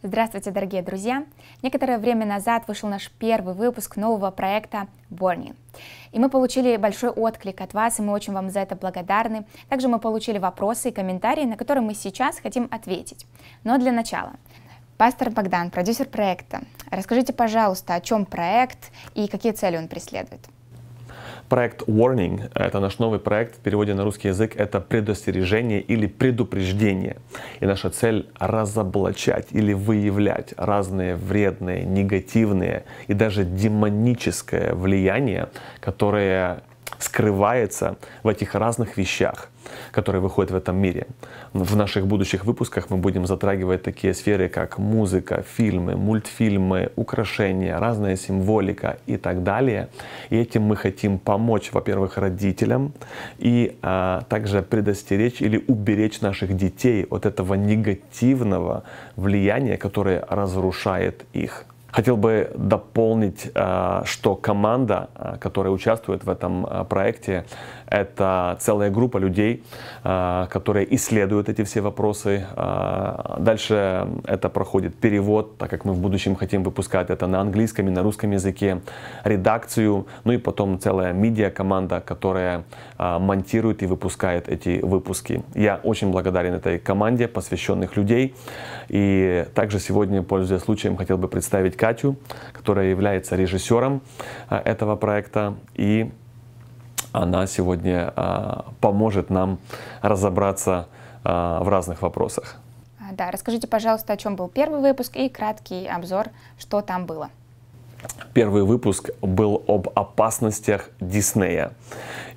Здравствуйте, дорогие друзья! Некоторое время назад вышел наш первый выпуск нового проекта Borny. И мы получили большой отклик от вас, и мы очень вам за это благодарны. Также мы получили вопросы и комментарии, на которые мы сейчас хотим ответить. Но для начала. Пастор Богдан, продюсер проекта, расскажите, пожалуйста, о чем проект и какие цели он преследует. Проект Warning — это наш новый проект, в переводе на русский язык это предостережение или предупреждение. И наша цель — разоблачать или выявлять разные вредные, негативные и даже демоническое влияние, которое скрывается в этих разных вещах, которые выходят в этом мире. В наших будущих выпусках мы будем затрагивать такие сферы, как музыка, фильмы, мультфильмы, украшения, разная символика и так далее. И этим мы хотим помочь, во-первых, родителям и а, также предостеречь или уберечь наших детей от этого негативного влияния, которое разрушает их. Хотел бы дополнить, а, что команда, а, которая участвует в этом а, проекте, это целая группа людей, э, которые исследуют эти все вопросы. Э, дальше это проходит перевод, так как мы в будущем хотим выпускать это на английском и на русском языке, редакцию, ну и потом целая медиа-команда, которая э, монтирует и выпускает эти выпуски. Я очень благодарен этой команде посвященных людей. И также сегодня, пользуясь случаем, хотел бы представить Катю, которая является режиссером этого проекта и она сегодня а, поможет нам разобраться а, в разных вопросах. А, да, расскажите, пожалуйста, о чем был первый выпуск и краткий обзор, что там было. Первый выпуск был об опасностях Диснея.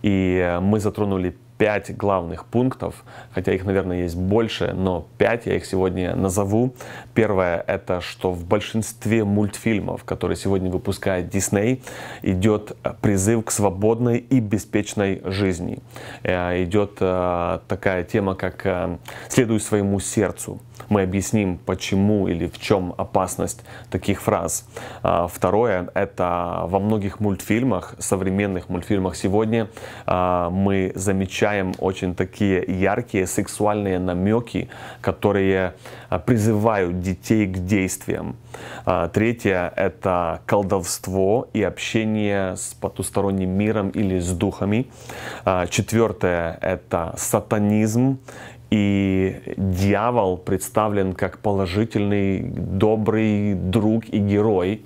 И э, мы затронули пять главных пунктов, хотя их, наверное, есть больше, но пять я их сегодня назову. Первое — это что в большинстве мультфильмов, которые сегодня выпускает Дисней, идет э, призыв к свободной и беспечной жизни. Э, идет э, такая тема, как «следуй своему сердцу». Мы объясним, почему или в чем опасность таких фраз. Второе — это во многих мультфильмах, современных мультфильмах сегодня мы замечаем замечаем очень такие яркие сексуальные намеки, которые а, призывают детей к действиям. А, третье — это колдовство и общение с потусторонним миром или с духами. А, четвертое — это сатанизм и дьявол представлен как положительный, добрый друг и герой.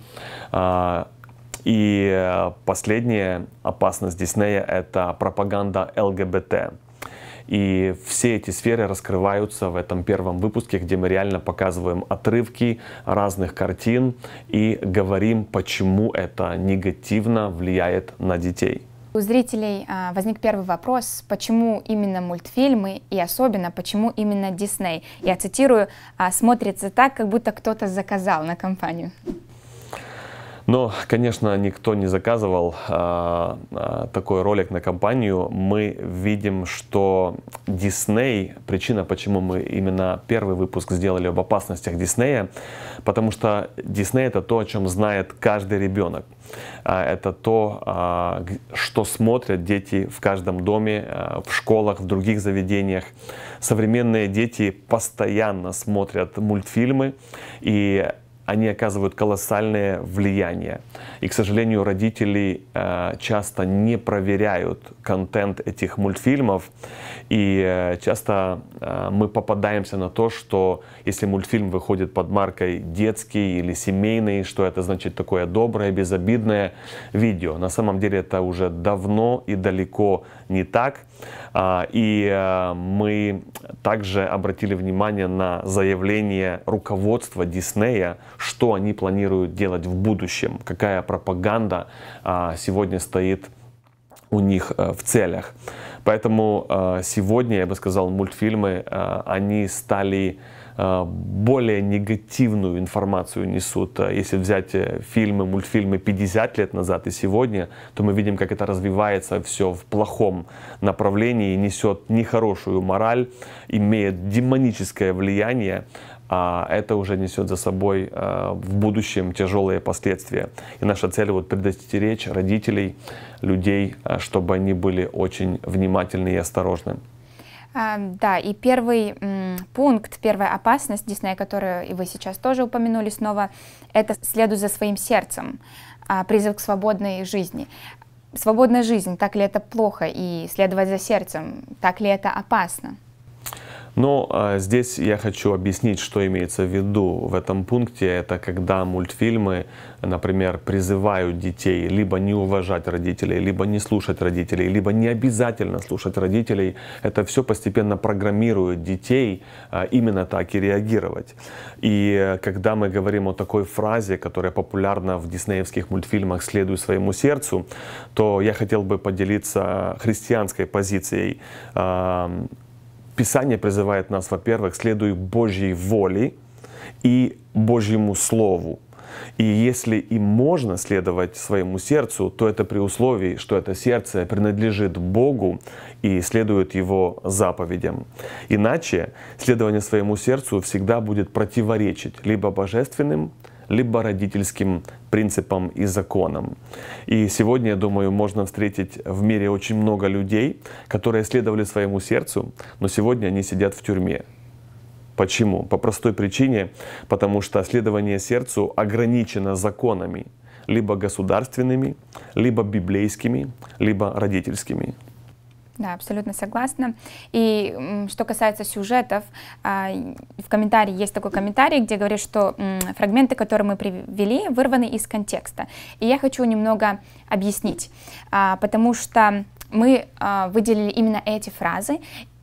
И э, последняя опасность Диснея — это пропаганда ЛГБТ. И все эти сферы раскрываются в этом первом выпуске, где мы реально показываем отрывки разных картин и говорим, почему это негативно влияет на детей. У зрителей а, возник первый вопрос, почему именно мультфильмы и особенно почему именно Дисней. Я цитирую, «А смотрится так, как будто кто-то заказал на компанию. Но, конечно, никто не заказывал а, а, такой ролик на компанию. Мы видим, что Дисней причина, почему мы именно первый выпуск сделали об опасностях Диснея, потому что Дисней это то, о чем знает каждый ребенок. А, это то, а, что смотрят дети в каждом доме, в школах, в других заведениях. Современные дети постоянно смотрят мультфильмы, и они оказывают колоссальное влияние. И, к сожалению, родители э, часто не проверяют контент этих мультфильмов. И э, часто э, мы попадаемся на то, что если мультфильм выходит под маркой детский или семейный, что это значит такое доброе, безобидное видео. На самом деле это уже давно и далеко не так. А, и э, мы также обратили внимание на заявление руководства Диснея, что они планируют делать в будущем, какая пропаганда а, сегодня стоит у них э, в целях. Поэтому э, сегодня, я бы сказал, мультфильмы, они стали Э, более негативную информацию несут. Э, если взять э, фильмы, мультфильмы 50 лет назад и сегодня, то мы видим, как это развивается все в плохом направлении, несет нехорошую мораль, имеет демоническое влияние, а это уже несет за собой в будущем тяжелые последствия. И наша цель вот предостеречь родителей, людей, чтобы они были очень внимательны и осторожны. Да, и первый пункт, первая опасность Диснея, которую и вы сейчас тоже упомянули снова, это «следуй за своим сердцем», а, призыв к свободной жизни. Свободная жизнь, так ли это плохо, и следовать за сердцем, так ли это опасно? Но а, здесь я хочу объяснить, что имеется в виду в этом пункте. Это когда мультфильмы, например, призывают детей либо не уважать родителей, либо не слушать родителей, либо не обязательно слушать родителей. Это все постепенно программирует детей а, именно так и реагировать. И э, когда мы говорим о такой фразе, которая популярна в диснеевских мультфильмах «Следуй своему сердцу», то я хотел бы поделиться христианской позицией Писание призывает нас, во-первых, следуй Божьей воле и Божьему Слову. И если и можно следовать своему сердцу, то это при условии, что это сердце принадлежит Богу и следует Его заповедям. Иначе следование своему сердцу всегда будет противоречить либо божественным, либо родительским принципам и законам. И сегодня, я думаю, можно встретить в мире очень много людей, которые следовали своему сердцу, но сегодня они сидят в тюрьме. Почему? По простой причине, потому что следование сердцу ограничено законами, либо государственными, либо библейскими, либо родительскими. Да, абсолютно согласна. И что касается сюжетов, а, в комментарии есть такой комментарий, где говорят, что фрагменты, которые мы привели, вырваны из контекста. И я хочу немного объяснить, а, потому что мы а, выделили именно эти фразы,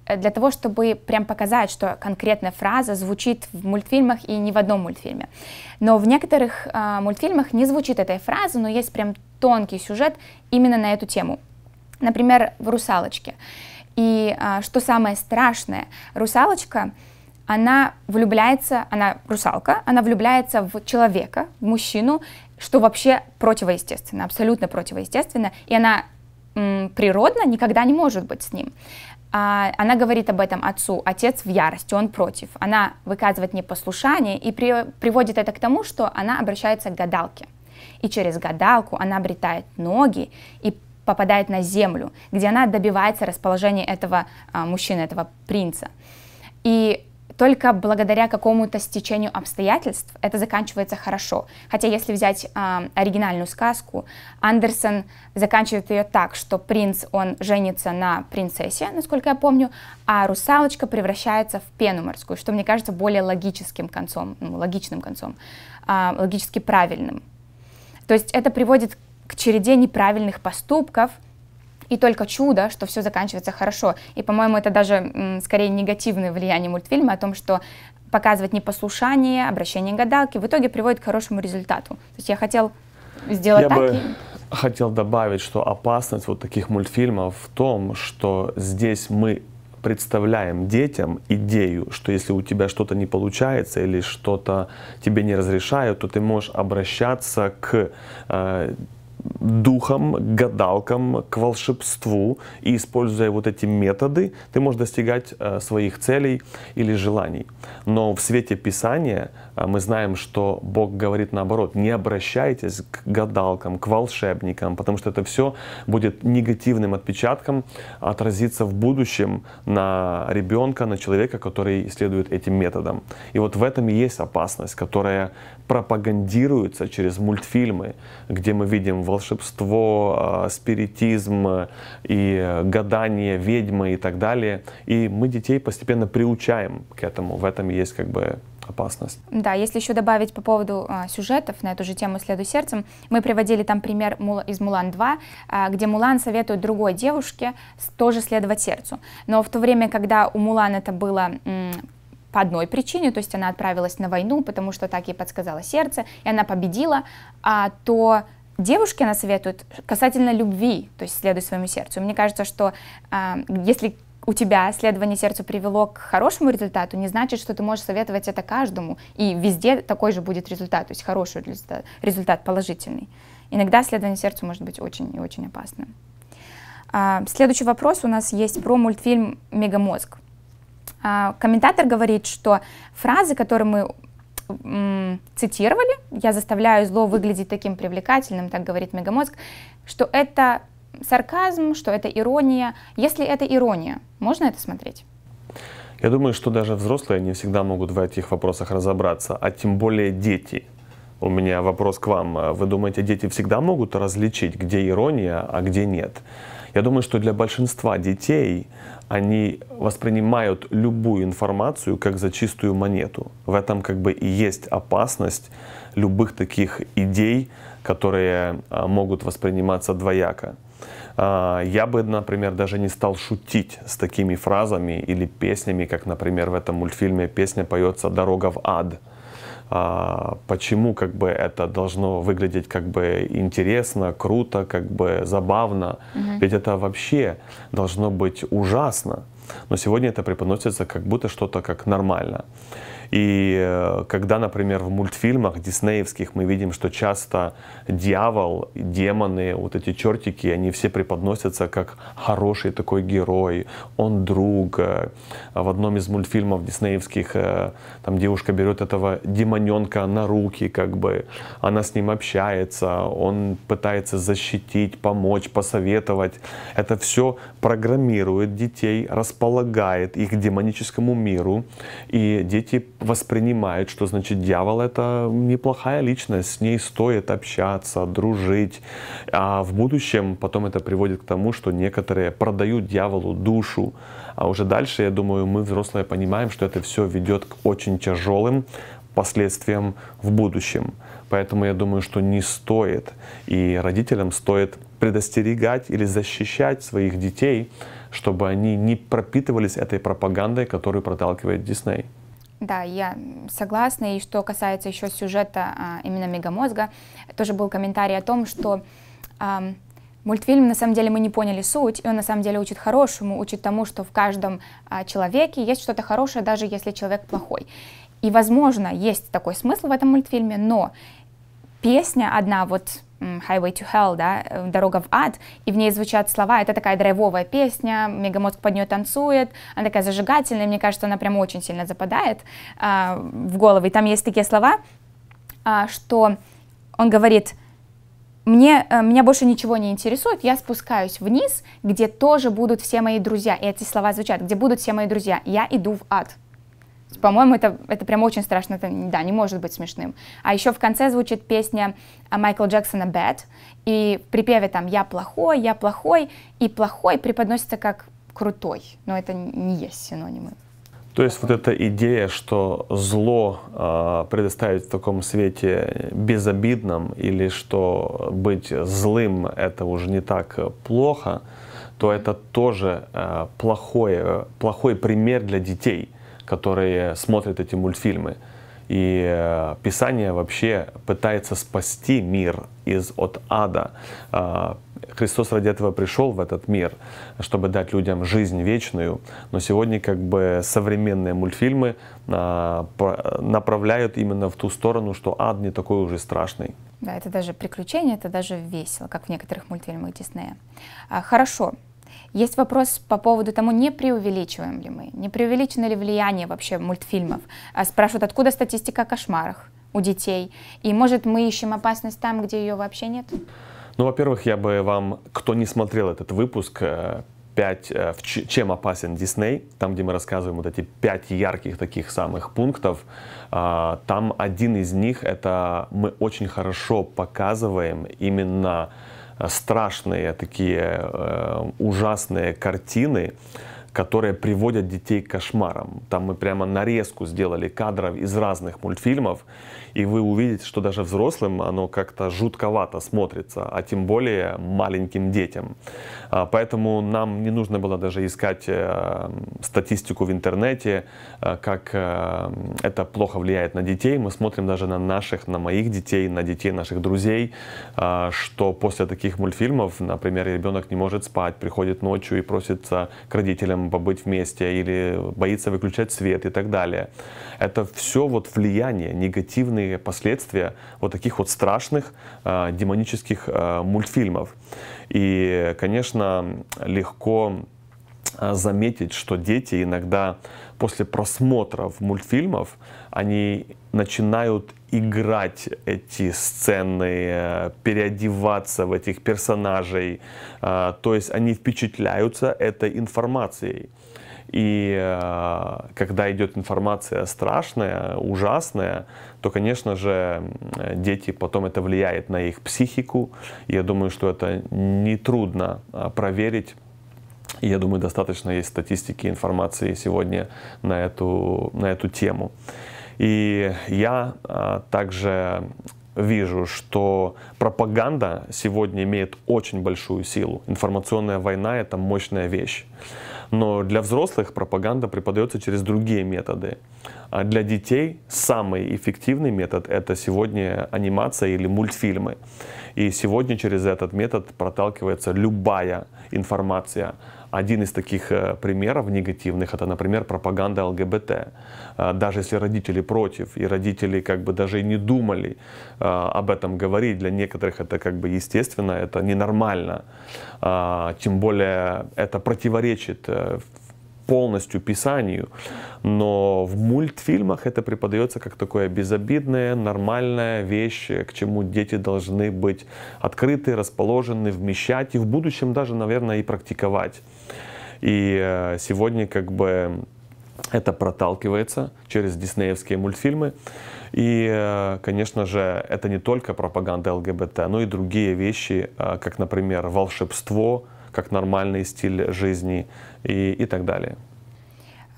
э, для того, чтобы прям показать, что конкретная фраза звучит в мультфильмах и не в одном мультфильме. Но в некоторых мультфильмах не звучит этой фразы, но есть прям тонкий сюжет именно на эту тему. Например, в «Русалочке». И а, что самое страшное, русалочка, она влюбляется, она русалка, она влюбляется в человека, в мужчину, что вообще противоестественно, абсолютно противоестественно, и она м, природно никогда не может быть с ним. А, она говорит об этом отцу, отец в ярости, он против. Она выказывает непослушание и при, приводит это к тому, что она обращается к гадалке. И через гадалку она обретает ноги и попадает на землю, где она добивается расположения этого а, мужчины, этого принца. И только благодаря какому-то стечению обстоятельств это заканчивается хорошо. Хотя если взять э, оригинальную сказку, Андерсон заканчивает ее так, что принц, он женится на принцессе, насколько я помню, а русалочка превращается в пену морскую, что мне кажется более логическим концом, ну, логичным концом, э, логически правильным. То есть это приводит к череде неправильных поступков, и только чудо, что все заканчивается хорошо. И, по-моему, это даже скорее негативное влияние мультфильма о том, что показывать непослушание, обращение гадалки в итоге приводит к хорошему результату. То есть я хотел сделать я так. Бы... И... Хотел добавить, что опасность вот таких мультфильмов в том, что здесь мы представляем детям идею, что если у тебя что-то не получается или что-то тебе не разрешают, то ты можешь обращаться к э, духам, гадалкам, к волшебству. И используя вот эти методы, ты можешь достигать э, своих целей или желаний. Но в свете Писания – а мы знаем, что Бог говорит наоборот, не обращайтесь к гадалкам, к волшебникам, потому что это все будет негативным отпечатком отразиться в будущем на ребенка, на человека, который следует этим методам. И вот в этом и есть опасность, которая пропагандируется через мультфильмы, где мы видим волшебство, а, спиритизм и гадание ведьмы и так далее. И мы детей постепенно приучаем к этому. В этом и есть как бы опасность. Да, если еще добавить по поводу а, сюжетов на эту же тему «Следуй сердцем», мы приводили там пример из «Мулан-2», а, где Мулан советует другой девушке тоже следовать сердцу. Но в то время, когда у Мулан это было по одной причине, то есть она отправилась на войну, потому что так ей подсказало сердце, и она победила, а, то девушке она советует касательно любви, то есть следуй своему сердцу. Мне кажется, что а, если у тебя исследование сердца привело к хорошему результату, не значит, что ты можешь советовать это каждому, и везде такой же будет результат, то есть хороший результат, результат положительный. Иногда исследование сердца может быть очень и очень опасным. А, следующий вопрос у нас есть про мультфильм «Мегамозг». А, комментатор говорит, что фразы, которые мы цитировали, я заставляю зло выглядеть таким привлекательным, так говорит мегамозг, что это сарказм, что это ирония. Если это ирония, можно это смотреть? Я думаю, что даже взрослые не всегда могут в этих вопросах разобраться, а тем более дети. У меня вопрос к вам. Вы думаете, дети всегда могут различить, где ирония, а где нет? Я думаю, что для большинства детей они воспринимают любую информацию как за чистую монету. В этом как бы и есть опасность любых таких идей, которые а, могут восприниматься двояко. А, я бы, например, даже не стал шутить с такими фразами или песнями, как, например, в этом мультфильме песня поется «Дорога в ад». А, почему как бы это должно выглядеть как бы интересно, круто, как бы забавно? Угу. Ведь это вообще должно быть ужасно. Но сегодня это преподносится как будто что-то как нормально. И э, когда, например, в мультфильмах диснеевских мы видим, что часто дьявол, демоны, вот эти чертики, они все преподносятся как хороший такой герой, он друг. Э, в одном из мультфильмов диснеевских э, там девушка берет этого демоненка на руки, как бы она с ним общается, он пытается защитить, помочь, посоветовать. Это все программирует детей, располагает их к демоническому миру, и дети воспринимает, что значит дьявол это неплохая личность, с ней стоит общаться, дружить. А в будущем потом это приводит к тому, что некоторые продают дьяволу душу. А уже дальше, я думаю, мы взрослые понимаем, что это все ведет к очень тяжелым последствиям в будущем. Поэтому я думаю, что не стоит. И родителям стоит предостерегать или защищать своих детей, чтобы они не пропитывались этой пропагандой, которую проталкивает Дисней. Да, я согласна. И что касается еще сюжета а, именно мегамозга, тоже был комментарий о том, что а, мультфильм на самом деле мы не поняли суть, и он на самом деле учит хорошему, учит тому, что в каждом а, человеке есть что-то хорошее, даже если человек плохой. И, возможно, есть такой смысл в этом мультфильме, но песня одна вот Highway to Hell, да, э, дорога в ад, и в ней звучат слова, это такая драйвовая песня, мегамозг под нее танцует, она такая зажигательная, мне кажется, она прям очень сильно западает а, в голову, и там есть такие слова, а, что он говорит, мне, э, меня больше ничего не интересует, я спускаюсь вниз, где тоже будут все мои друзья, и эти слова звучат, где будут все мои друзья, я иду в ад. По-моему, это, это прям очень страшно, это, да, не может быть смешным. А еще в конце звучит песня а, Майкла Джексона «Bad», и в припеве там «я плохой, я плохой», и «плохой» преподносится как «крутой», но это не есть синонимы. То есть вот эта идея, что зло э, предоставить в таком свете безобидным или что быть злым это уже не так плохо, то это тоже э, плохое, плохой пример для детей которые смотрят эти мультфильмы. И э, Писание вообще пытается спасти мир из, от ада. А, Христос ради этого пришел в этот мир, чтобы дать людям жизнь вечную. Но сегодня как бы современные мультфильмы а, направляют именно в ту сторону, что ад не такой уже страшный. Да, это даже приключение, это даже весело, как в некоторых мультфильмах Диснея. А, хорошо, есть вопрос по поводу того, не преувеличиваем ли мы, не преувеличено ли влияние вообще мультфильмов. Э, спрашивают, откуда статистика о кошмарах у детей? И может мы ищем опасность там, где ее вообще нет? Ну, во-первых, я бы вам, кто не смотрел этот выпуск, 5, э, э, чем опасен Дисней, там, где мы рассказываем вот эти пять ярких таких самых пунктов, там один из них, это мы очень хорошо показываем именно Э, страшные, такие э, ужасные картины, которые приводят детей к кошмарам. Там мы прямо нарезку сделали кадров из разных мультфильмов, и вы увидите, что даже взрослым оно как-то жутковато смотрится, а тем более маленьким детям. А, поэтому нам не нужно было даже искать э, статистику в интернете, э, как э, это плохо влияет на детей. Мы смотрим даже на наших, на моих детей, на детей наших друзей, а, что после таких мультфильмов, например, ребенок не может спать, приходит ночью и просится к родителям побыть вместе или боится выключать свет и так далее. Это все вот влияние, негативные негативные последствия вот таких вот страшных э, демонических э, мультфильмов. И, конечно, легко э, заметить, что дети иногда после просмотров мультфильмов, они начинают играть эти сцены, переодеваться в этих персонажей. Э, то есть они впечатляются этой информацией. И э, когда идет информация страшная, ужасная, то, конечно же, дети потом это влияет на их психику. я думаю, что это нетрудно а, проверить. я думаю, достаточно есть статистики, информации сегодня на эту, на эту тему. И я э, также вижу, что пропаганда сегодня имеет очень большую силу. Информационная война — это мощная вещь. Но для взрослых пропаганда преподается через другие методы. А для детей самый эффективный метод — это сегодня анимация или мультфильмы. И сегодня через этот метод проталкивается любая информация один из таких э, примеров негативных – это, например, пропаганда ЛГБТ. Э, даже если родители против, и родители как бы даже и не думали э, об этом говорить, для некоторых это как бы естественно, это ненормально. А, тем более это противоречит полностью Писанию. Но в мультфильмах это преподается как такое безобидная, нормальная вещь, к чему дети должны быть открыты, расположены, вмещать и в будущем даже, наверное, и практиковать. И э, сегодня как бы это проталкивается через диснеевские мультфильмы. И, э, конечно же, это не только пропаганда ЛГБТ, но и другие вещи, э, как, например, волшебство, как нормальный стиль жизни и, и так далее.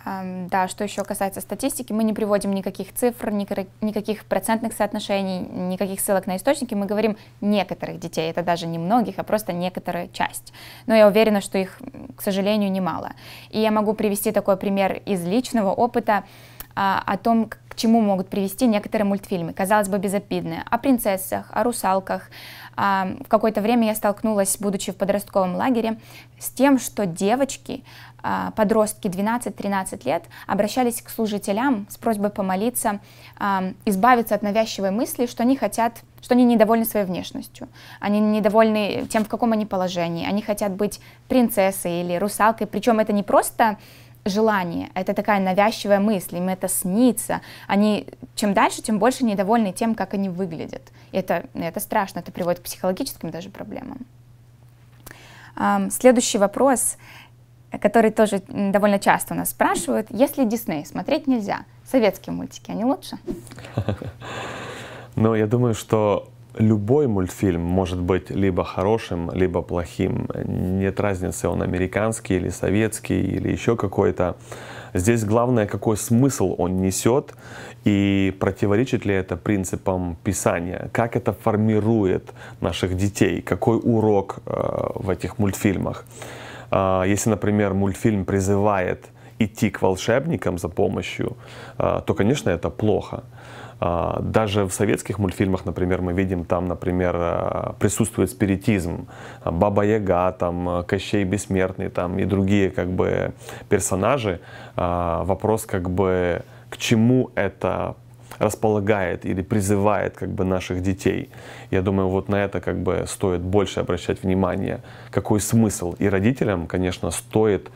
Эм, да, что еще касается статистики, мы не приводим никаких цифр, никаких процентных соотношений, никаких ссылок на источники. Мы говорим некоторых детей, это даже не многих, а просто некоторая часть. Но я уверена, что их, к сожалению, немало. И я могу привести такой пример из личного опыта. А, о том, к чему могут привести некоторые мультфильмы, казалось бы, безобидные, о принцессах, о русалках. А, в какое-то время я столкнулась, будучи в подростковом лагере, с тем, что девочки, а, подростки 12-13 лет, обращались к служителям с просьбой помолиться, избавиться от навязчивой мысли, что они хотят что они недовольны своей внешностью, они недовольны тем, в каком они положении, они хотят быть принцессой или русалкой, причем это не просто желание, это такая навязчивая мысль, им это снится. Они чем дальше, тем больше недовольны тем, как они выглядят. Это, это страшно, это приводит к психологическим даже проблемам. Следующий вопрос, который тоже довольно часто у нас спрашивают. Если Дисней смотреть нельзя, советские мультики, они лучше? Ну, я думаю, что любой мультфильм может быть либо хорошим, либо плохим. Нет разницы, он американский или советский или еще какой-то. Здесь главное, какой смысл он несет и противоречит ли это принципам писания, как это формирует наших детей, какой урок э, в этих мультфильмах. Э, если, например, мультфильм призывает идти к волшебникам за помощью, э, то, конечно, это плохо. А, даже в советских мультфильмах, например, мы видим там, например, а, присутствует спиритизм. А, Баба Яга, там, Кощей Бессмертный там, и другие как бы, персонажи. Вопрос как бы к чему это располагает или призывает как бы наших детей. Я думаю, вот на это как бы стоит больше обращать внимание. Какой смысл? И родителям, конечно, стоит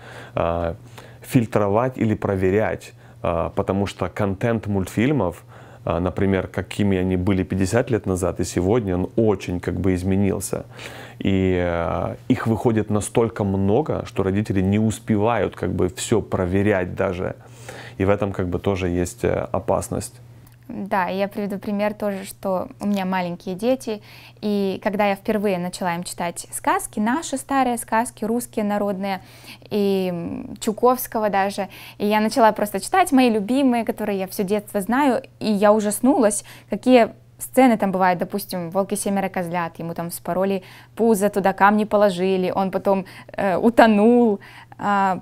фильтровать или проверять, потому что контент мультфильмов — а, например, какими они были 50 лет назад, и сегодня он очень как бы изменился. И э, их выходит настолько много, что родители не успевают как бы все проверять даже. И в этом как бы тоже есть э, опасность. Да, я приведу пример тоже, что у меня маленькие дети, и когда я впервые начала им читать сказки, наши старые сказки, русские народные, и Чуковского даже, и я начала просто читать мои любимые, которые я все детство знаю, и я ужаснулась, какие сцены там бывают, допустим, волки семеро козлят, ему там вспороли пузо, туда камни положили, он потом э, утонул, а,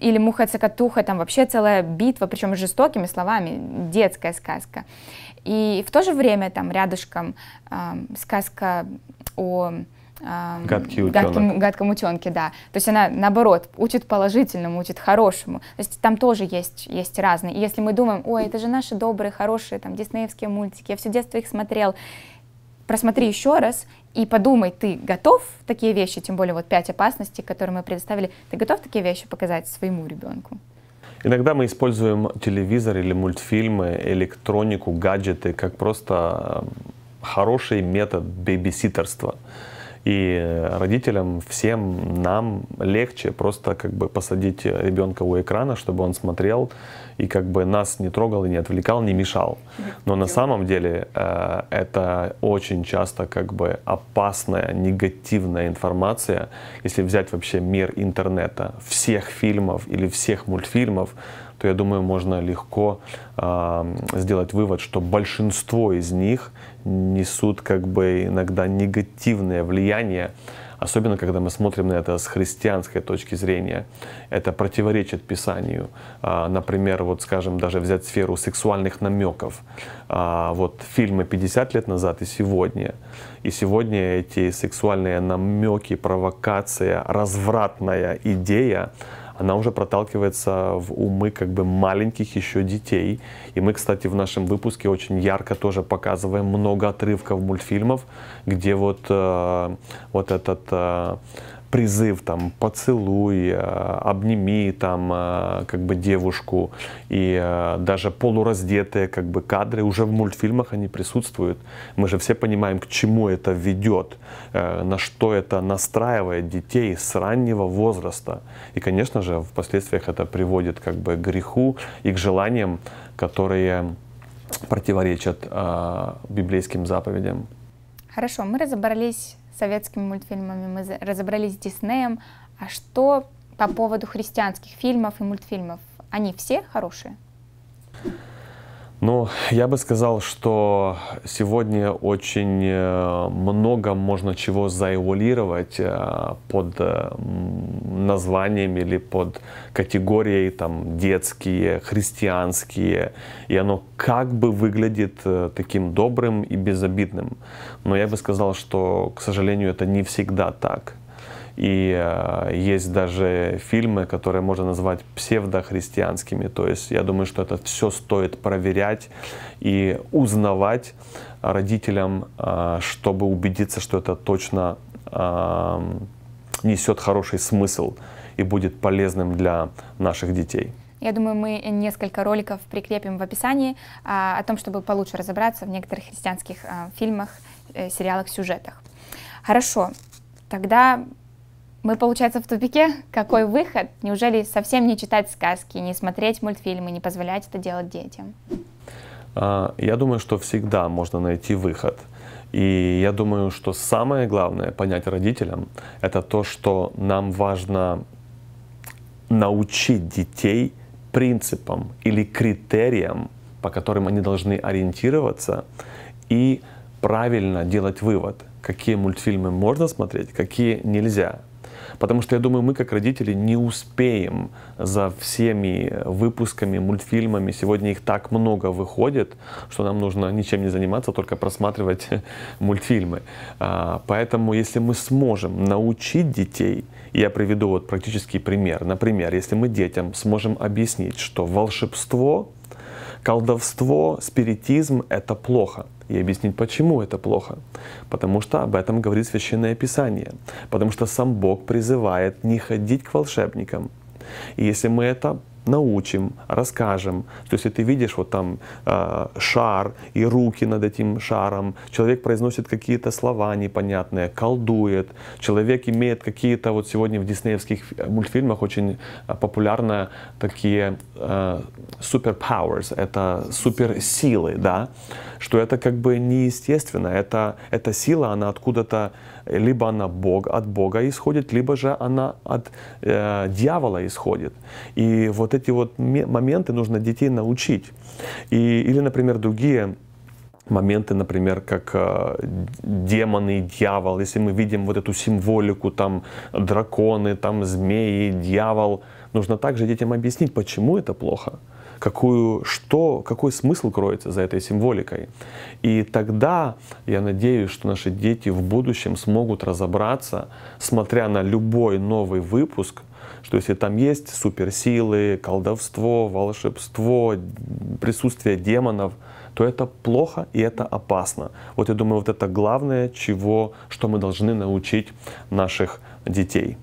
или «Муха-цокотуха», там вообще целая битва, причем жестокими словами, детская сказка. И в то же время там рядышком сказка о Гадкий Гадким, гадком утенке, да. То есть она, наоборот, учит положительному, учит хорошему. То есть там тоже есть, есть разные. И если мы думаем, ой, это же наши добрые, хорошие, там, диснеевские мультики, я все детство их смотрел, просмотри еще раз и подумай, ты готов такие вещи, тем более вот пять опасностей, которые мы предоставили, ты готов такие вещи показать своему ребенку? Иногда мы используем телевизор или мультфильмы, электронику, гаджеты как просто э, хороший метод бейбиситерства. И э, родителям, всем нам легче просто как бы посадить э, ребенка у экрана, чтобы он смотрел и как бы нас не трогал и не отвлекал, не мешал. Но на самом деле э, это очень часто как бы опасная, негативная информация. Если взять вообще мир интернета, всех фильмов или всех мультфильмов, то я думаю, можно легко э, сделать вывод, что большинство из них несут как бы иногда негативное влияние, особенно когда мы смотрим на это с христианской точки зрения. Это противоречит Писанию. А, например, вот скажем, даже взять сферу сексуальных намеков. А, вот фильмы 50 лет назад и сегодня. И сегодня эти сексуальные намеки, провокация, развратная идея, она уже проталкивается в умы как бы маленьких еще детей. И мы, кстати, в нашем выпуске очень ярко тоже показываем много отрывков мультфильмов, где вот, э, вот этот э, призыв, там, поцелуй, э, обними, там, э, как бы девушку, и э, даже полураздетые, как бы, кадры уже в мультфильмах они присутствуют. Мы же все понимаем, к чему это ведет, на что это настраивает детей с раннего возраста. И, конечно же, в последствиях это приводит, как бы, к греху и к желаниям, которые противоречат библейским заповедям. Хорошо, мы разобрались советскими мультфильмами, мы разобрались с Диснеем. А что по поводу христианских фильмов и мультфильмов? Они все хорошие? Ну, я бы сказал, что сегодня очень э, много можно чего заэволировать э, под э, названием или под категорией там детские, христианские, и оно как бы выглядит таким добрым и безобидным. Но я бы сказал, что, к сожалению, это не всегда так. И э, есть даже фильмы, которые можно назвать псевдохристианскими. То есть я думаю, что это все стоит проверять и узнавать родителям, э, чтобы убедиться, что это точно э, эм, несет хороший смысл и будет полезным для наших детей. Я думаю, мы несколько роликов прикрепим в описании а, о том, чтобы получше разобраться в некоторых христианских а, фильмах, э, сериалах, сюжетах. Хорошо, тогда мы, получается, в тупике? Какой выход? Неужели совсем не читать сказки, не смотреть мультфильмы, не позволять это делать детям? А, я думаю, что всегда можно найти выход. И я думаю, что самое главное понять родителям, это то, что нам важно научить детей принципам или критериям, по которым они должны ориентироваться и правильно делать вывод, какие мультфильмы можно смотреть, какие нельзя. Потому что я думаю, мы как родители не успеем за всеми выпусками, мультфильмами. Сегодня их так много выходит, что нам нужно ничем не заниматься, только просматривать мультфильмы. А, поэтому если мы сможем научить детей, я приведу вот практический пример. Например, если мы детям сможем объяснить, что волшебство, колдовство, спиритизм — это плохо — и объяснить, почему это плохо. Потому что об этом говорит Священное Писание. Потому что сам Бог призывает не ходить к волшебникам. И если мы это научим, расскажем. То есть если ты видишь вот там э, шар и руки над этим шаром, человек произносит какие-то слова непонятные, колдует, человек имеет какие-то вот сегодня в диснеевских мультфильмах очень э, популярно такие э, superpowers, это суперсилы, да, что это как бы неестественно, это, эта сила, она откуда-то либо она Бог, от Бога исходит, либо же она от э, дьявола исходит. И вот эти вот моменты нужно детей научить. И, или, например, другие моменты, например, как э, демоны дьявол, если мы видим вот эту символику, там драконы, там змеи, дьявол, нужно также детям объяснить, почему это плохо какую, что, какой смысл кроется за этой символикой. И тогда я надеюсь, что наши дети в будущем смогут разобраться, смотря на любой новый выпуск, что если там есть суперсилы, колдовство, волшебство, присутствие демонов, то это плохо и это опасно. Вот я думаю, вот это главное, чего, что мы должны научить наших детей.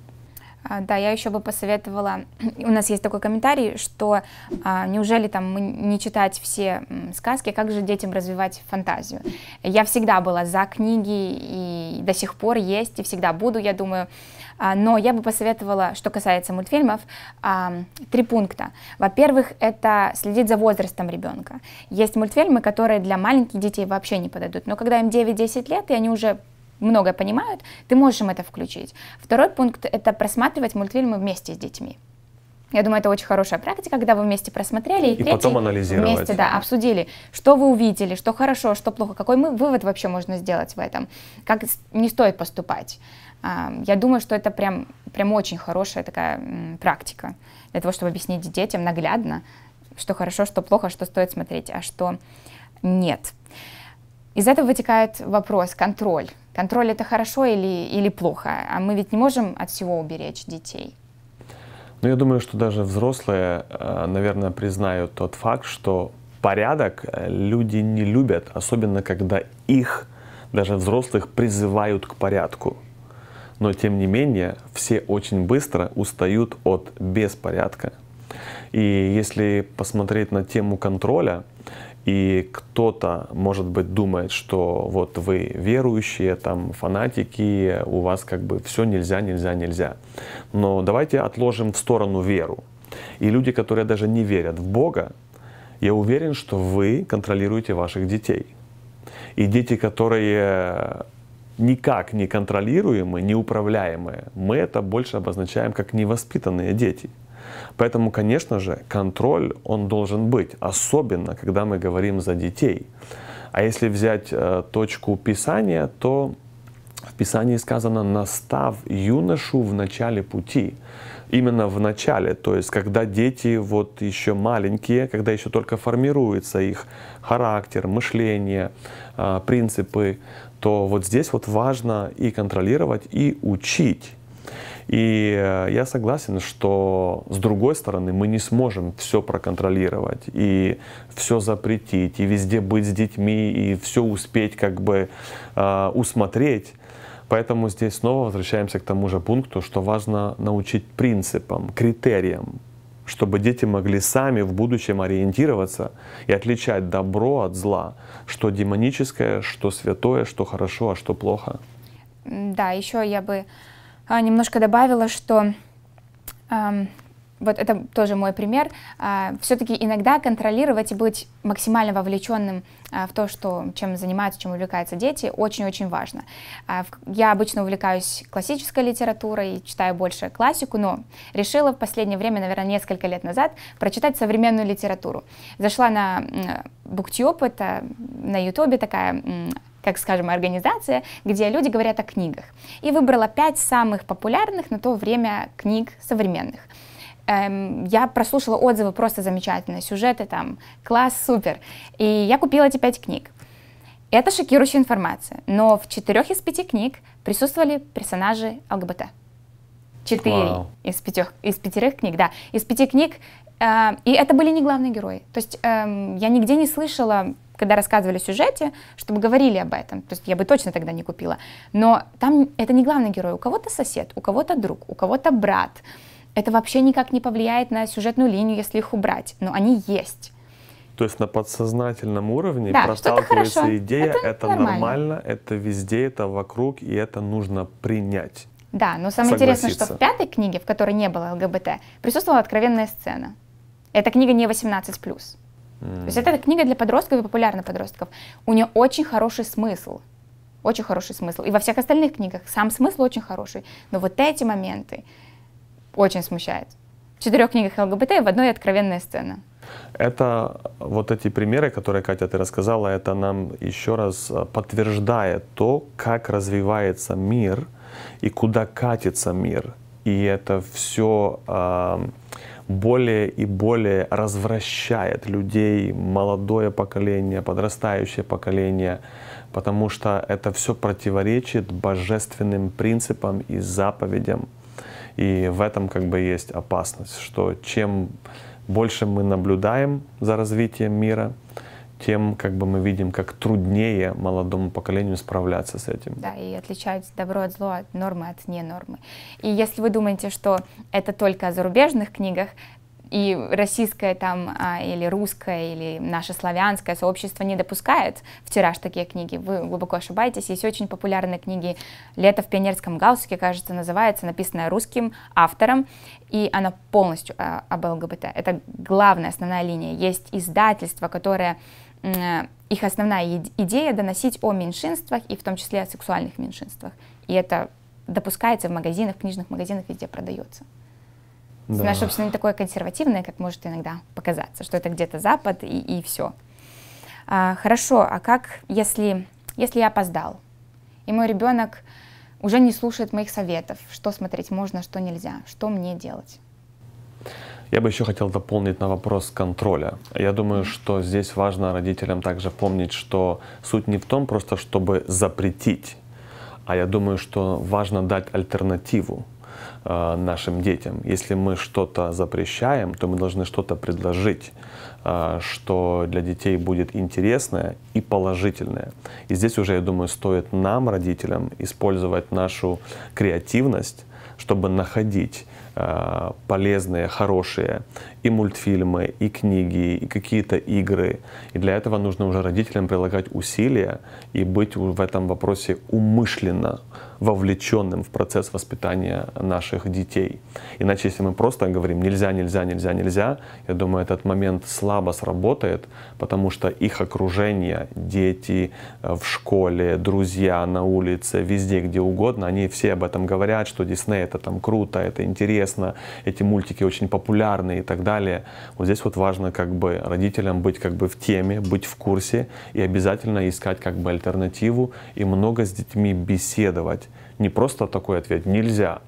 А, да, я еще бы посоветовала, у нас есть такой комментарий, что а, неужели там не читать все сказки, как же детям развивать фантазию. Я всегда была за книги и до сих пор есть, и всегда буду, я думаю. А, но я бы посоветовала, что касается мультфильмов, а, три пункта. Во-первых, это следить за возрастом ребенка. Есть мультфильмы, которые для маленьких детей вообще не подойдут, но когда им 9-10 лет, и они уже многое понимают, ты можешь им это включить. Второй пункт — это просматривать мультфильмы вместе с детьми. Я думаю, это очень хорошая практика, когда вы вместе просмотрели и, и третий, потом анализировать. вместе да, обсудили, что вы увидели, что хорошо, что плохо, какой мы, вывод вообще можно сделать в этом, как не стоит поступать. А, я думаю, что это прям, прям очень хорошая такая практика для того, чтобы объяснить детям наглядно, что хорошо, что плохо, что стоит смотреть, а что нет. Из этого вытекает вопрос контроль контроль это хорошо или, или плохо, а мы ведь не можем от всего уберечь детей. Ну, я думаю, что даже взрослые, э, наверное, признают тот факт, что порядок э, люди не любят, особенно когда их, даже взрослых, призывают к порядку. Но, тем не менее, все очень быстро устают от беспорядка. И если посмотреть на тему контроля, и кто-то, может быть, думает, что вот вы верующие, там фанатики, у вас как бы все нельзя, нельзя, нельзя. Но давайте отложим в сторону веру. И люди, которые даже не верят в Бога, я уверен, что вы контролируете ваших детей. И дети, которые никак не контролируемы, неуправляемые, мы это больше обозначаем как невоспитанные дети – Поэтому, конечно же, контроль, он должен быть, особенно, когда мы говорим за детей. А если взять э, точку Писания, то в Писании сказано «настав юношу в начале пути». Именно в начале, то есть когда дети вот еще маленькие, когда еще только формируется их характер, мышление, э, принципы, то вот здесь вот важно и контролировать, и учить и э, я согласен, что с другой стороны мы не сможем все проконтролировать и все запретить, и везде быть с детьми, и все успеть как бы э, усмотреть. Поэтому здесь снова возвращаемся к тому же пункту, что важно научить принципам, критериям, чтобы дети могли сами в будущем ориентироваться и отличать добро от зла, что демоническое, что святое, что хорошо, а что плохо. Да, еще я бы а, немножко добавила, что вот это тоже мой пример, а, все-таки иногда контролировать и быть максимально вовлеченным а, в то, что, чем занимаются, чем увлекаются дети, очень-очень важно. Я обычно увлекаюсь классической литературой, читаю больше классику, но решила в последнее время, наверное, несколько лет назад, прочитать современную литературу. Зашла на BookTube, это на YouTube такая как скажем, организация, где люди говорят о книгах. И выбрала пять самых популярных на то время книг современных. Эм, я прослушала отзывы просто замечательные, сюжеты там, класс, супер. И я купила эти пять книг. Это шокирующая информация, но в четырех из пяти книг присутствовали персонажи ЛГБТ. Четыре wow. из, пятех, из пятерых книг, да. Из пяти книг, э, и это были не главные герои. То есть э, я нигде не слышала когда рассказывали в сюжете, чтобы говорили об этом. То есть я бы точно тогда не купила. Но там это не главный герой. У кого-то сосед, у кого-то друг, у кого-то брат. Это вообще никак не повлияет на сюжетную линию, если их убрать. Но они есть. То есть на подсознательном уровне да, просталкивается идея, это, это нормально. нормально, это везде, это вокруг, и это нужно принять. Да, но самое интересное, что в пятой книге, в которой не было ЛГБТ, присутствовала откровенная сцена. Эта книга не 18+. Mm. То есть эта книга для подростков и популярна подростков. У нее очень хороший смысл. Очень хороший смысл. И во всех остальных книгах сам смысл очень хороший. Но вот эти моменты очень смущают. В четырех книгах ЛГБТ в одной откровенная сцена. Это вот эти примеры, которые, Катя, ты рассказала, это нам еще раз э, подтверждает то, как развивается мир и куда катится мир. И это все более и более развращает людей, молодое поколение, подрастающее поколение, потому что это все противоречит божественным принципам и заповедям. И в этом как бы есть опасность, что чем больше мы наблюдаем за развитием мира, тем как бы мы видим, как труднее молодому поколению справляться с этим. Да, и отличать добро от зла, от нормы от ненормы. И если вы думаете, что это только о зарубежных книгах, и российское там а, или русское или наше славянское сообщество не допускает в тираж такие книги. Вы глубоко ошибаетесь. Есть очень популярные книги «Лето в пионерском галстуке», кажется, называется, написанная русским автором, и она полностью а, об ЛГБТ. Это главная основная линия. Есть издательство, которое Э, их основная идея доносить о меньшинствах и в том числе о сексуальных меньшинствах. И это допускается в магазинах, в книжных магазинах, везде продается. Да. Наше общество не такое консервативное, как может иногда показаться, что это где-то Запад и, и все. А, хорошо, а как, если, если я опоздал, и мой ребенок уже не слушает моих советов, что смотреть можно, что нельзя, что мне делать? Я бы еще хотел дополнить на вопрос контроля. Я думаю, что здесь важно родителям также помнить, что суть не в том просто, чтобы запретить, а я думаю, что важно дать альтернативу э, нашим детям. Если мы что-то запрещаем, то мы должны что-то предложить, э, что для детей будет интересное и положительное. И здесь уже, я думаю, стоит нам, родителям, использовать нашу креативность, чтобы находить Э, полезные, хорошие и мультфильмы, и книги, и какие-то игры. И для этого нужно уже родителям прилагать усилия и быть в этом вопросе умышленно вовлеченным в процесс воспитания наших детей. Иначе, если мы просто говорим «нельзя, нельзя, нельзя, нельзя», я думаю, этот момент слабо сработает, потому что их окружение, дети э, в школе, друзья на улице, везде, где угодно, они все об этом говорят, что Дисней — это там круто, это интересно, интересно, эти мультики очень популярны и так далее. Вот здесь вот важно как бы родителям быть как бы в теме, быть в курсе и обязательно искать как бы альтернативу и много с детьми беседовать. Не просто такой ответ «нельзя»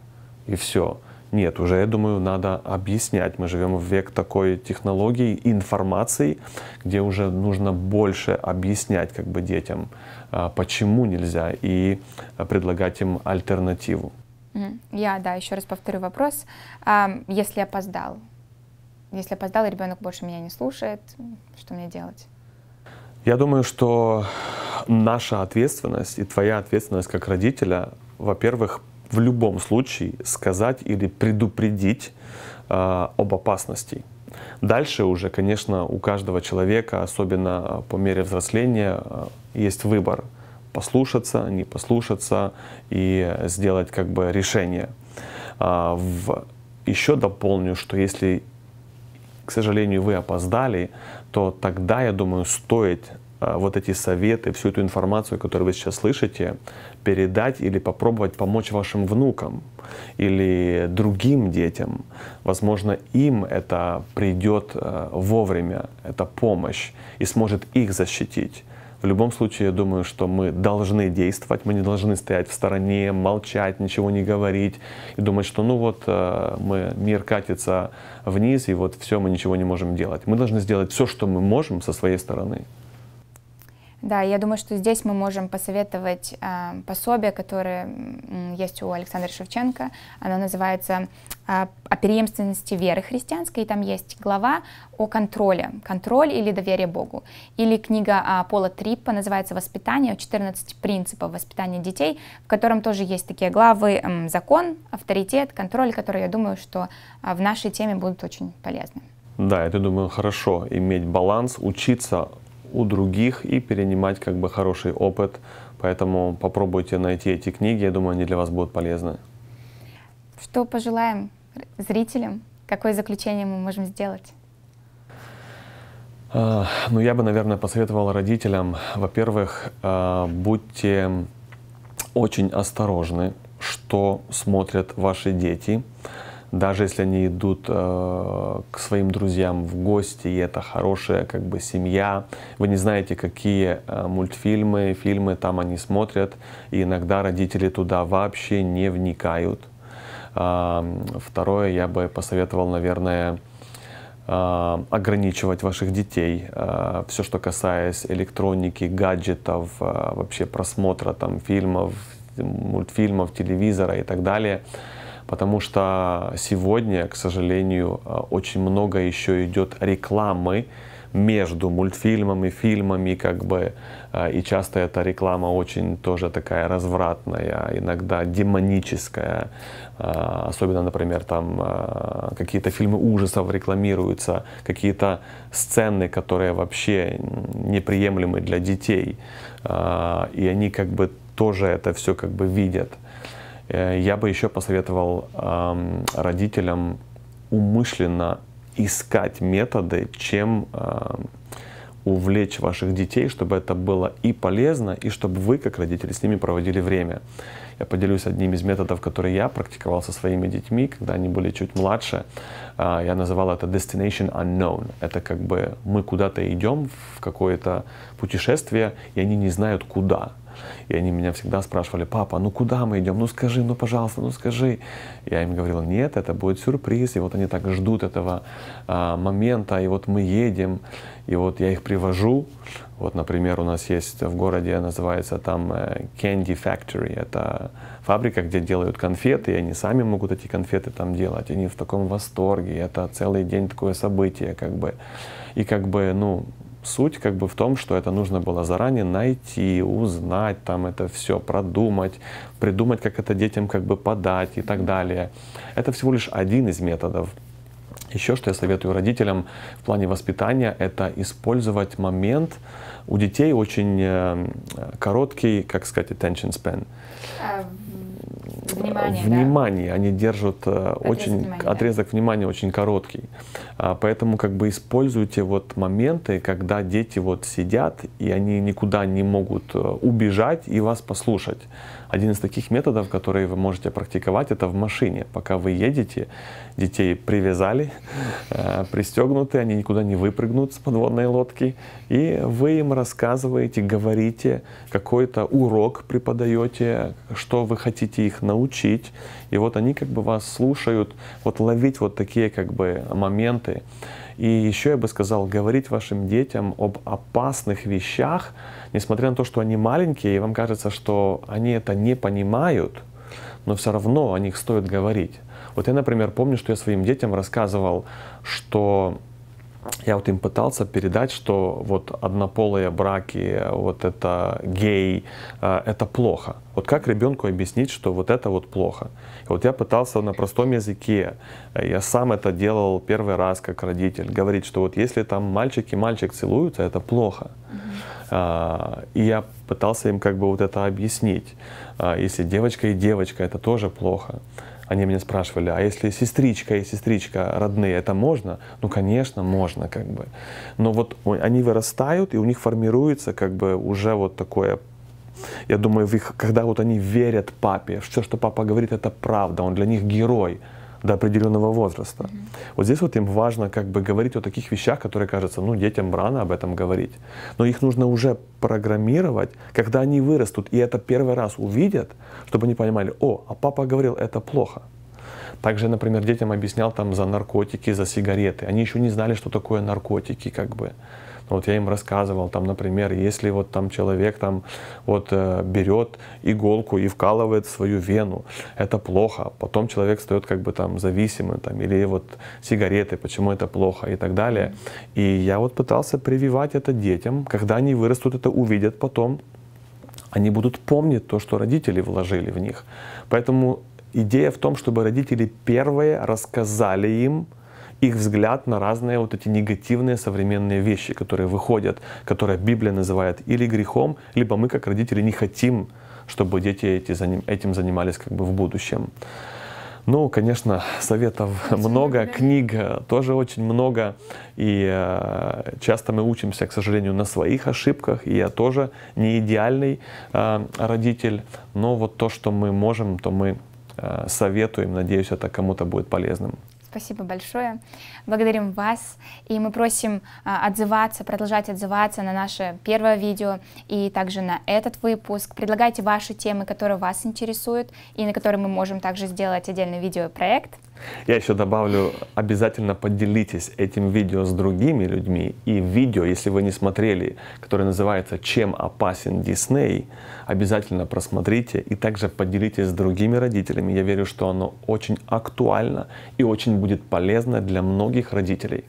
и все. Нет, уже, я думаю, надо объяснять. Мы живем в век такой технологии, информации, где уже нужно больше объяснять как бы детям, а, почему нельзя, и а, предлагать им альтернативу. Я, да, еще раз повторю вопрос. Если опоздал, если опоздал, ребенок больше меня не слушает, что мне делать? Я думаю, что наша ответственность и твоя ответственность как родителя, во-первых, в любом случае сказать или предупредить э, об опасности. Дальше уже, конечно, у каждого человека, особенно э, по мере взросления, э, есть выбор — послушаться, не послушаться и сделать как бы решение. А, в... Еще дополню, что если, к сожалению, вы опоздали, то тогда, я думаю, стоит а, вот эти советы, всю эту информацию, которую вы сейчас слышите, передать или попробовать помочь вашим внукам или другим детям. Возможно, им это придет а, вовремя, эта помощь, и сможет их защитить. В любом случае, я думаю, что мы должны действовать, мы не должны стоять в стороне, молчать, ничего не говорить и думать, что ну вот э, мы, мир катится вниз, и вот все, мы ничего не можем делать. Мы должны сделать все, что мы можем со своей стороны. Да, я думаю, что здесь мы можем посоветовать э, пособие, которое есть у Александра Шевченко. Оно называется э, «О преемственности веры христианской». И там есть глава о контроле, контроль или доверие Богу. Или книга э, Пола Триппа называется «Воспитание. 14 принципов воспитания детей», в котором тоже есть такие главы э, «Закон», «Авторитет», «Контроль», которые, я думаю, что э, в нашей теме будут очень полезны. Да, я думаю, хорошо иметь баланс, учиться у других и перенимать как бы хороший опыт. Поэтому попробуйте найти эти книги, я думаю, они для вас будут полезны. Что пожелаем зрителям? Какое заключение мы можем сделать? А, ну, я бы, наверное, посоветовал родителям, во-первых, а, будьте очень осторожны, что смотрят ваши дети – даже если они идут э, к своим друзьям в гости, и это хорошая как бы семья, вы не знаете, какие э, мультфильмы, фильмы там они смотрят, и иногда родители туда вообще не вникают. Э, второе, я бы посоветовал, наверное, э, ограничивать ваших детей. Э, все, что касается электроники, гаджетов, э, вообще просмотра там фильмов, мультфильмов, телевизора и так далее – потому что сегодня, к сожалению, э, очень много еще идет рекламы между мультфильмами, фильмами, как бы, э, и часто эта реклама очень тоже такая развратная, иногда демоническая, э, особенно, например, там какие-то фильмы ужасов рекламируются, какие-то сцены, которые вообще неприемлемы для детей, и они как бы тоже это все как бы видят. Э, я бы еще посоветовал родителям умышленно искать методы, чем увлечь ваших детей, чтобы это было и полезно, и чтобы вы, как родители, с ними проводили время. Я поделюсь одним из методов, который я практиковал со своими детьми, когда они были чуть младше. А, я называл это destination unknown. Это как бы мы куда-то идем в какое-то путешествие, и они не знают куда. И они меня всегда спрашивали, папа, ну куда мы идем? Ну скажи, ну пожалуйста, ну скажи. Я им говорил, нет, это будет сюрприз. И вот они так ждут этого а, момента. И вот мы едем, и вот я их привожу. Вот, например, у нас есть в городе, называется там э, Candy Factory. Это фабрика, где делают конфеты, и они сами могут эти конфеты там делать. Они в таком восторге. Это целый день такое событие, как бы. И как бы, ну, суть как бы в том, что это нужно было заранее найти, узнать, там это все продумать, придумать, как это детям как бы подать и так далее. Это всего лишь один из методов. Еще что я советую родителям в плане воспитания, это использовать момент. У детей очень э, короткий, как сказать, attention span. А, внимание, внимание да? они держат э, отрезок очень внимания, отрезок да. внимания очень короткий, а, поэтому как бы используйте вот моменты, когда дети вот сидят и они никуда не могут э, убежать и вас послушать. Один из таких методов, которые вы можете практиковать, это в машине. Пока вы едете, детей привязали, э, пристегнуты, они никуда не выпрыгнут с подводной лодки, и вы им рассказываете, говорите, какой-то урок преподаете, что вы хотите их научить. И вот они как бы вас слушают, вот ловить вот такие как бы моменты. И еще я бы сказал, говорить вашим детям об опасных вещах, несмотря на то, что они маленькие, и вам кажется, что они это не понимают, но все равно о них стоит говорить. Вот я, например, помню, что я своим детям рассказывал, что я вот им пытался передать, что вот однополые браки, вот это гей, э, это плохо. Вот как ребенку объяснить, что вот это вот плохо? И вот я пытался на простом языке, э, я сам это делал первый раз как родитель, говорить, что вот если там мальчик и мальчик целуются, это плохо. А, и я пытался им как бы вот это объяснить. А, если девочка и девочка, это тоже плохо они меня спрашивали, а если сестричка и сестричка родные, это можно? Ну, конечно, можно, как бы. Но вот они вырастают, и у них формируется как бы уже вот такое я думаю, в их, когда вот они верят папе, все, что папа говорит, это правда, он для них герой, до определенного возраста. Mm-hmm. Вот здесь вот им важно как бы говорить о таких вещах, которые кажется, ну, детям рано об этом говорить. Но их нужно уже программировать, когда они вырастут и это первый раз увидят, чтобы они понимали, о, а папа говорил, это плохо. Также, например, детям объяснял там за наркотики, за сигареты. Они еще не знали, что такое наркотики, как бы. Вот я им рассказывал, там, например, если вот там человек там вот э, берет иголку и вкалывает в свою вену, это плохо. Потом человек стает как бы там зависимым, там, или вот сигареты, почему это плохо и так далее. И я вот пытался прививать это детям. Когда они вырастут, это увидят потом. Они будут помнить то, что родители вложили в них. Поэтому идея в том, чтобы родители первые рассказали им, их взгляд на разные вот эти негативные современные вещи, которые выходят, которые Библия называет или грехом, либо мы как родители не хотим, чтобы дети эти, этим занимались как бы в будущем. Ну, конечно, советов много, книг э, тоже очень много, и э, часто мы учимся, к сожалению, на своих ошибках, и я тоже не идеальный э, родитель, но вот то, что мы можем, то мы советуем, надеюсь, это кому-то будет полезным. Спасибо большое. Благодарим вас. И мы просим а, отзываться, продолжать отзываться на наше первое видео и также на этот выпуск. Предлагайте ваши темы, которые вас интересуют и на которые мы можем также сделать отдельный видеопроект. Я еще добавлю, обязательно поделитесь этим видео с другими людьми. И видео, если вы не смотрели, которое называется «Чем опасен Дисней», обязательно просмотрите и также поделитесь с другими родителями. Я верю, что оно очень актуально и очень будет полезно для многих родителей.